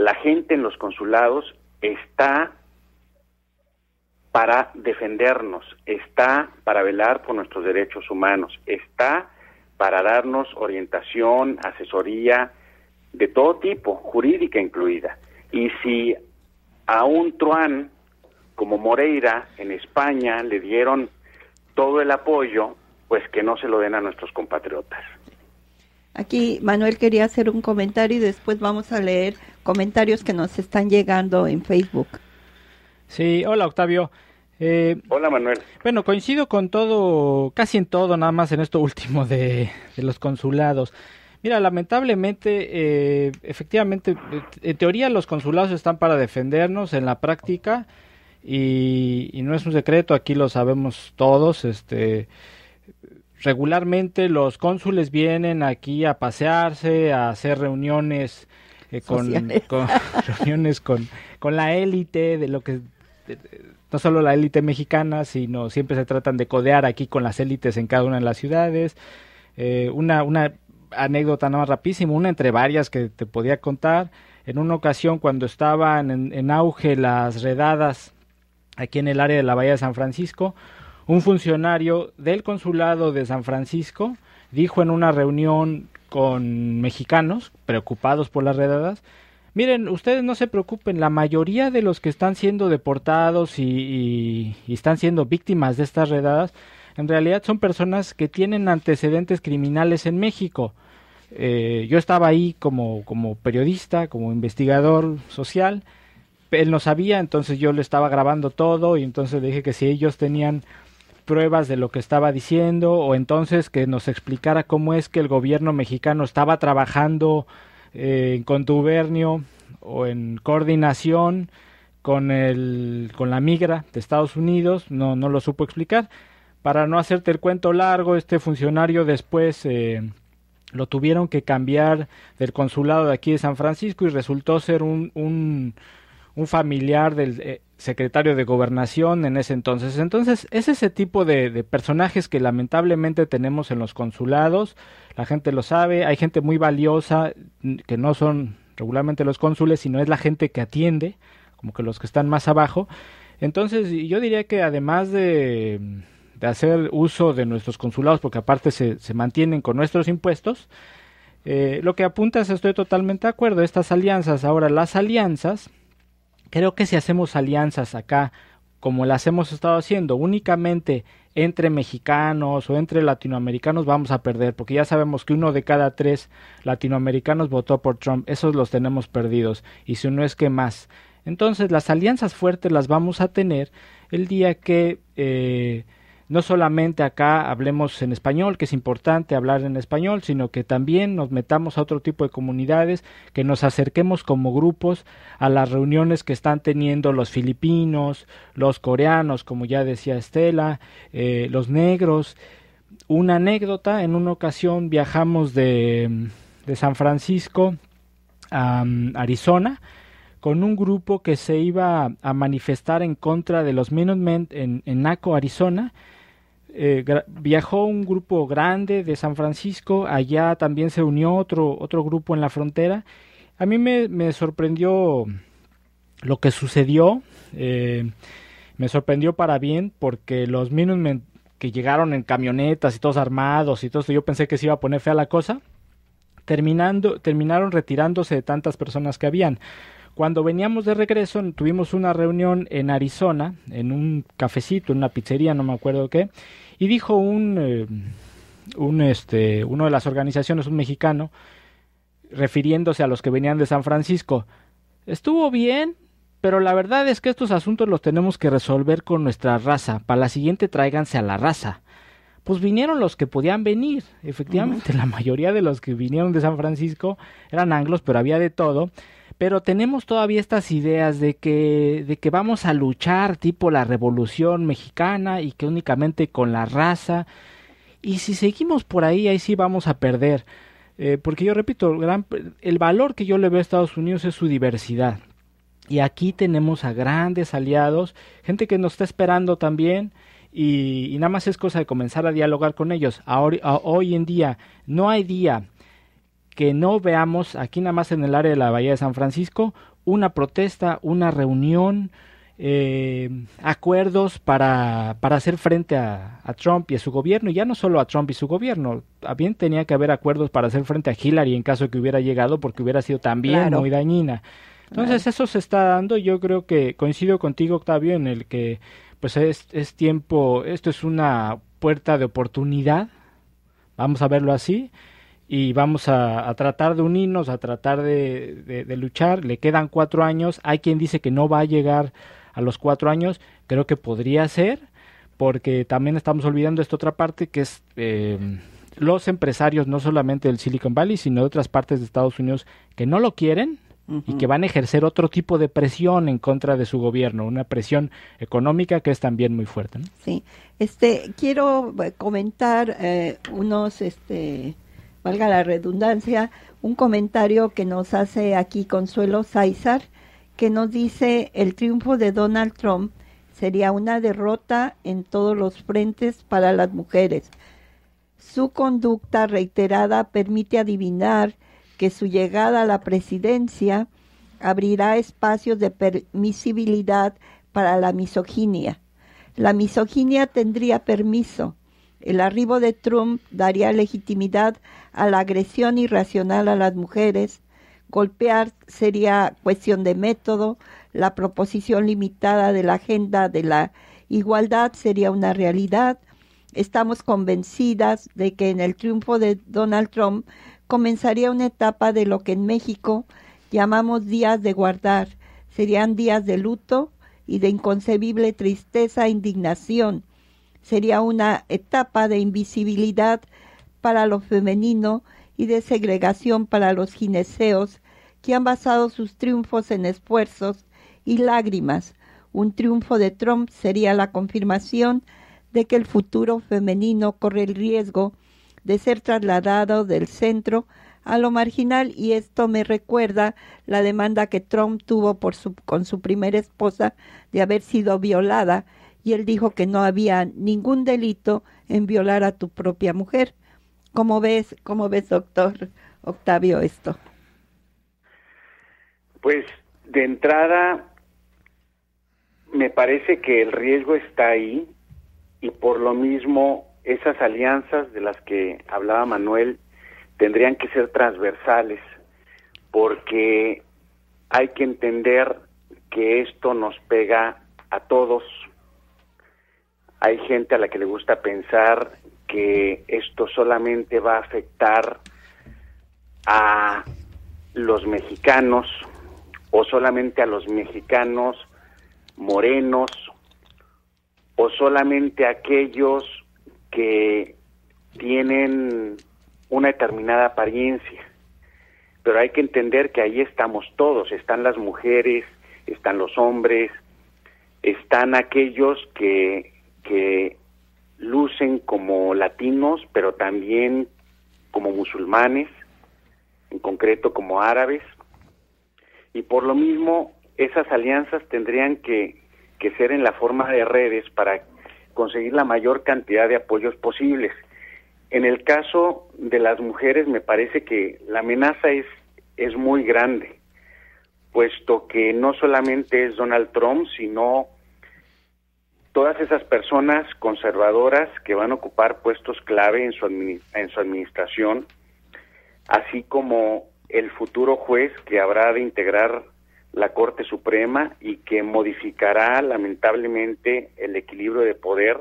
la gente en los consulados está para defendernos, está para velar por nuestros derechos humanos, está para darnos orientación, asesoría de todo tipo, jurídica incluida. Y si a un truán como Moreira en España le dieron todo el apoyo, pues que no se lo den a nuestros compatriotas. Aquí Manuel quería hacer un comentario y después vamos a leer comentarios que nos están llegando en Facebook. Sí, hola Octavio. Eh, hola Manuel. Bueno, coincido con todo, casi en todo, nada más en esto último de, los consulados. Mira, lamentablemente, eh, efectivamente, en teoría los consulados están para defendernos en la práctica y, y no es un secreto, aquí lo sabemos todos, este regularmente los cónsules vienen aquí a pasearse, a hacer reuniones eh, con, reuniones con, con la élite de lo que no solo la élite mexicana, sino siempre se tratan de codear aquí con las élites en cada una de las ciudades. Eh, una, una anécdota nada más rapidísimo, una entre varias que te podía contar. En una ocasión cuando estaban en auge las redadas aquí en el área de la Bahía de San Francisco, un funcionario del consulado de San Francisco dijo en una reunión con mexicanos preocupados por las redadas, miren, ustedes no se preocupen, la mayoría de los que están siendo deportados y, están siendo víctimas de estas redadas, en realidad son personas que tienen antecedentes criminales en México. Eh, yo estaba ahí como, como periodista, como investigador social, él no sabía, entonces yo le estaba grabando todo y entonces le dije que si ellos tenían pruebas de lo que estaba diciendo o entonces que nos explicara cómo es que el gobierno mexicano estaba trabajando eh, en contubernio o en coordinación con, el, con la migra de Estados Unidos, no, no lo supo explicar. Para no hacerte el cuento largo, este funcionario después eh, lo tuvieron que cambiar del consulado de aquí de San Francisco y resultó ser un familiar del, eh, secretario de gobernación en ese entonces. Entonces, es ese tipo de, personajes que lamentablemente tenemos en los consulados, la gente lo sabe, hay gente muy valiosa que no son regularmente los cónsules, sino es la gente que atiende, como que los que están más abajo. Entonces, yo diría que además de, hacer uso de nuestros consulados, porque aparte se, mantienen con nuestros impuestos, eh, lo que apuntas, estoy totalmente de acuerdo, estas alianzas. Ahora, las alianzas, creo que si hacemos alianzas acá, como las hemos estado haciendo, únicamente entre mexicanos o entre latinoamericanos vamos a perder, porque ya sabemos que uno de cada tres latinoamericanos votó por Trump, esos los tenemos perdidos, y si uno es que más. Entonces las alianzas fuertes las vamos a tener el día que eh, no solamente acá hablemos en español, que es importante hablar en español, sino que también nos metamos a otro tipo de comunidades, que nos acerquemos como grupos a las reuniones que están teniendo los filipinos, los coreanos, como ya decía Estela, eh, los negros. Una anécdota, en una ocasión viajamos de, San Francisco a Arizona, con un grupo que se iba a manifestar en contra de los Minutemen en Naco, Arizona, eh, viajó un grupo grande de San Francisco, allá también se unió otro, otro grupo en la frontera. A mí me, sorprendió lo que sucedió, eh, me sorprendió para bien porque los Minutemen que llegaron en camionetas y todos armados y todo yo pensé que se iba a poner fea la cosa, terminando, terminaron retirándose de tantas personas que habían. Cuando veníamos de regreso tuvimos una reunión en Arizona, en un cafecito, en una pizzería, no me acuerdo qué, y dijo un, eh, un este, uno de las organizaciones, un mexicano, refiriéndose a los que venían de San Francisco, estuvo bien, pero la verdad es que estos asuntos los tenemos que resolver con nuestra raza. Para la siguiente tráiganse a la raza. Pues vinieron los que podían venir. Efectivamente, la mayoría de los que vinieron de San Francisco eran anglos, pero había de todo pero tenemos todavía estas ideas de que, de que vamos a luchar tipo la revolución mexicana y que únicamente con la raza. Y si seguimos por ahí, ahí sí vamos a perder. Eh, porque yo repito, el valor que yo le veo a Estados Unidos es su diversidad. Y aquí tenemos a grandes aliados, gente que nos está esperando también. Y, y nada más es cosa de comenzar a dialogar con ellos. hoy en día no hay día que no veamos aquí nada más en el área de la Bahía de San Francisco una protesta, una reunión, eh, acuerdos para, para, hacer frente a, Trump y a su gobierno, y ya no solo a Trump y su gobierno, también tenía que haber acuerdos para hacer frente a Hillary en caso que hubiera llegado porque hubiera sido también muy dañina. Entonces eso se está dando, yo creo que coincido contigo Octavio en el que pues es, es tiempo, esto es una puerta de oportunidad, vamos a verlo así, y vamos a, tratar de unirnos, a tratar de, luchar. Le quedan cuatro años. Hay quien dice que no va a llegar a los cuatro años. Creo que podría ser, porque también estamos olvidando esta otra parte que es em, los empresarios, no solamente del Silicon Valley, sino de otras partes de Estados Unidos que no lo quieren y que van a ejercer otro tipo de presión en contra de su gobierno, una presión económica que es también muy fuerte. Sí, este quiero eh, comentar eh, unos este valga la redundancia, un comentario que nos hace aquí Consuelo Saizar, que nos dice el triunfo de Donald Trump sería una derrota en todos los frentes para las mujeres. Su conducta reiterada permite adivinar que su llegada a la presidencia abrirá espacios de permisibilidad para la misoginia. La misoginia tendría permiso, el arribo de Trump daría legitimidad a la agresión irracional a las mujeres, golpear sería cuestión de método, la proposición limitada de la agenda de la igualdad sería una realidad. Estamos convencidas de que en el triunfo de Donald Trump comenzaría una etapa de lo que en México llamamos días de guardar. Serían días de luto y de inconcebible tristeza e indignación Sería una etapa de invisibilidad para lo femenino y de segregación para los gineceos, que han basado sus triunfos en esfuerzos y lágrimas. Un triunfo de Trump sería la confirmación de que el futuro femenino corre el riesgo de ser trasladado del centro a lo marginal y esto me recuerda la demanda que Trump tuvo por su, con su primera esposa de haber sido violada y él dijo que no había ningún delito en violar a tu propia mujer. ¿Cómo ves, cómo ves, doctor Octavio, esto? Pues de entrada, me parece que el riesgo está ahí y por lo mismo esas alianzas de las que hablaba Manuel tendrían que ser transversales porque hay que entender que esto nos pega a todos hay gente a la que le gusta pensar que esto solamente va a afectar a los mexicanos o solamente a los mexicanos morenos o solamente a aquellos que tienen una determinada apariencia. Pero hay que entender que ahí estamos todos, están las mujeres, están los hombres, están aquellos que que lucen como latinos, pero también como musulmanes, en concreto como árabes, y por lo mismo esas alianzas tendrían que, que ser en la forma de redes para conseguir la mayor cantidad de apoyos posibles. En el caso de las mujeres me parece que la amenaza es, es muy grande, puesto que no solamente es Donald Trump, sino todas esas personas conservadoras que van a ocupar puestos clave en su, en su administración, así como el futuro juez que habrá de integrar la Corte Suprema y que modificará lamentablemente el equilibrio de poder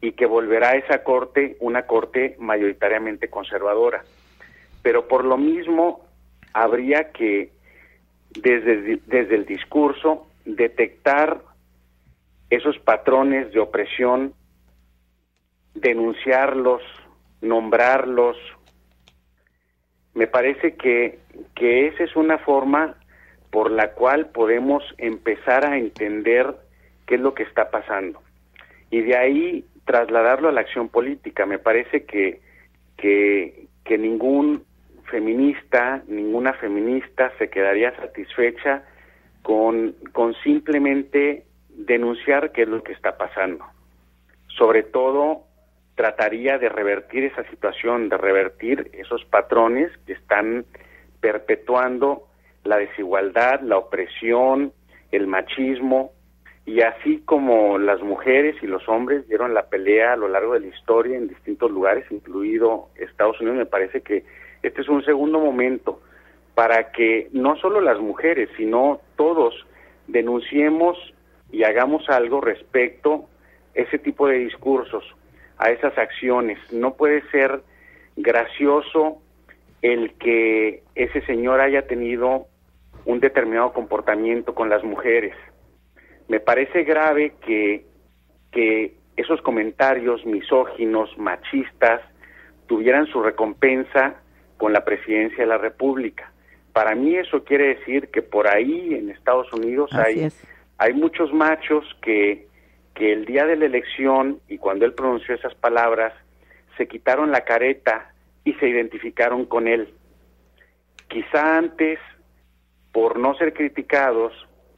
y que volverá a esa Corte una Corte mayoritariamente conservadora. Pero por lo mismo habría que, desde, desde el discurso, detectar esos patrones de opresión, denunciarlos, nombrarlos. Me parece que, que esa es una forma por la cual podemos empezar a entender qué es lo que está pasando. Y de ahí trasladarlo a la acción política. Me parece que, que, que ningún feminista, ninguna feminista se quedaría satisfecha con, con simplemente denunciar qué es lo que está pasando. Sobre todo, trataría de revertir esa situación, de revertir esos patrones que están perpetuando la desigualdad, la opresión, el machismo, y así como las mujeres y los hombres dieron la pelea a lo largo de la historia en distintos lugares, incluido Estados Unidos, me parece que este es un segundo momento para que no solo las mujeres, sino todos denunciemos y hagamos algo respecto a ese tipo de discursos, a esas acciones. No puede ser gracioso el que ese señor haya tenido un determinado comportamiento con las mujeres. Me parece grave que, esos comentarios misóginos, machistas, tuvieran su recompensa con la presidencia de la República. Para mí eso quiere decir que por ahí en Estados Unidos hay hay muchos machos que, el día de la elección y cuando él pronunció esas palabras, se quitaron la careta y se identificaron con él. Quizá antes, por no ser criticados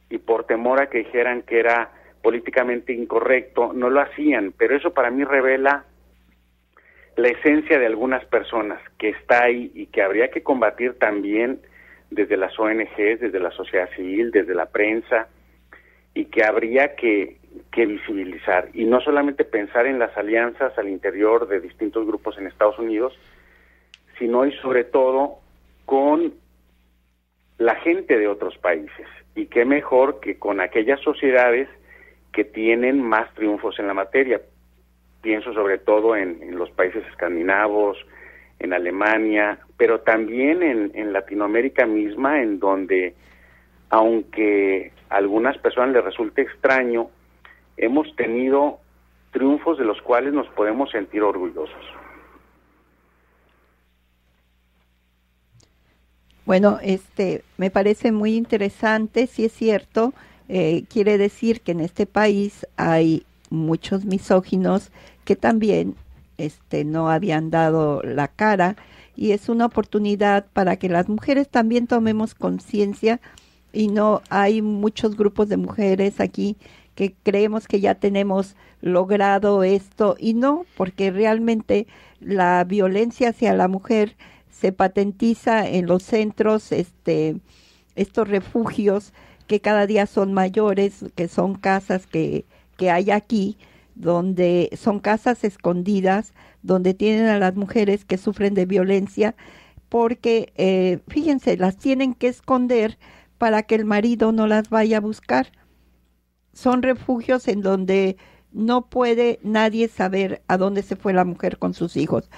y por temor a que dijeran que era políticamente incorrecto, no lo hacían, pero eso para mí revela la esencia de algunas personas que está ahí y que habría que combatir también desde las ONGs, desde la sociedad civil, desde la prensa, y que habría que, visibilizar y no solamente pensar en las alianzas al interior de distintos grupos en Estados Unidos, sino y sobre todo con la gente de otros países. Y qué mejor que con aquellas sociedades que tienen más triunfos en la materia. Pienso sobre todo en, los países escandinavos, en Alemania, pero también en Latinoamérica misma, en donde aunque a algunas personas les resulte extraño, hemos tenido triunfos de los cuales nos podemos sentir orgullosos. Bueno, este me parece muy interesante, si es cierto, eh, quiere decir que en este país hay muchos misóginos que también este, no habían dado la cara y es una oportunidad para que las mujeres también tomemos conciencia y no hay muchos grupos de mujeres aquí que creemos que ya tenemos logrado esto y no, porque realmente la violencia hacia la mujer se patentiza en los centros, este, estos refugios que cada día son mayores, que son casas que, que hay aquí, donde son casas escondidas, donde tienen a las mujeres que sufren de violencia, porque, eh, fíjense, las tienen que esconder para que el marido no las vaya a buscar. Son refugios en donde no puede nadie saber a dónde se fue la mujer con sus hijos.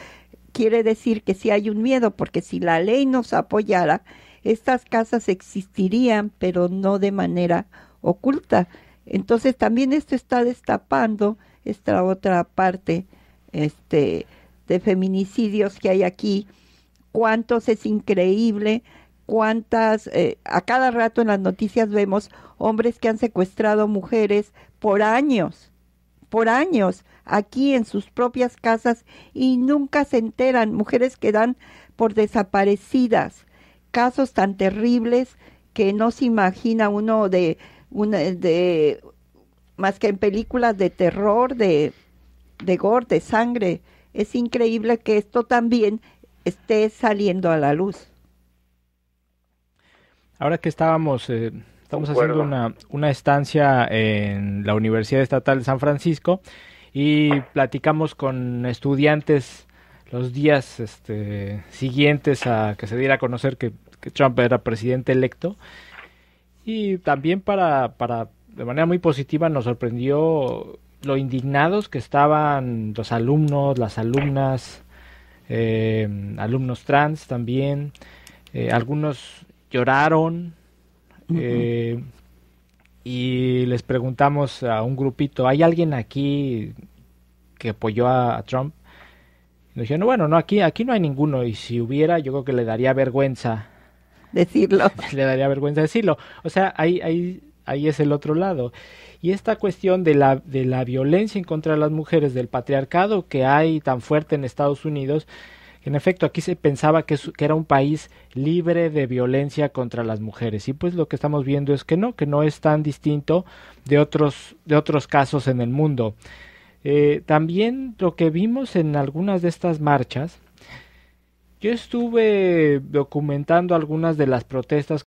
Quiere decir que si sí hay un miedo, porque si la ley nos apoyara, estas casas existirían, pero no de manera oculta. Entonces también esto está destapando esta otra parte este, de feminicidios que hay aquí. ¿Cuántos es increíble? cuántas, eh, a cada rato en las noticias vemos hombres que han secuestrado mujeres por años, por años, aquí en sus propias casas y nunca se enteran, mujeres que dan por desaparecidas, casos tan terribles que no se imagina uno de, de más que en películas de terror, de, de gore, de sangre. Es increíble que esto también esté saliendo a la luz. Ahora que estábamos, eh, estamos haciendo una, estancia en la Universidad Estatal de San Francisco y platicamos con estudiantes los días este, siguientes a que se diera a conocer que, Trump era presidente electo. Y también para, para, de manera muy positiva, nos sorprendió lo indignados que estaban los alumnos, las alumnas, eh, alumnos trans también, eh, algunos lloraron eh, y les preguntamos a un grupito, ¿hay alguien aquí que apoyó a, Trump? Y nos dijeron, bueno, no, aquí, aquí no hay ninguno y si hubiera yo creo que le daría vergüenza decirlo. le daría vergüenza decirlo. O sea, ahí, ahí, ahí es el otro lado. Y esta cuestión de la, de la violencia en contra de las mujeres, del patriarcado que hay tan fuerte en Estados Unidos, en efecto, aquí se pensaba que, era un país libre de violencia contra las mujeres y pues lo que estamos viendo es que no, que no es tan distinto de otros, de otros casos en el mundo. Eh, también lo que vimos en algunas de estas marchas, yo estuve documentando algunas de las protestas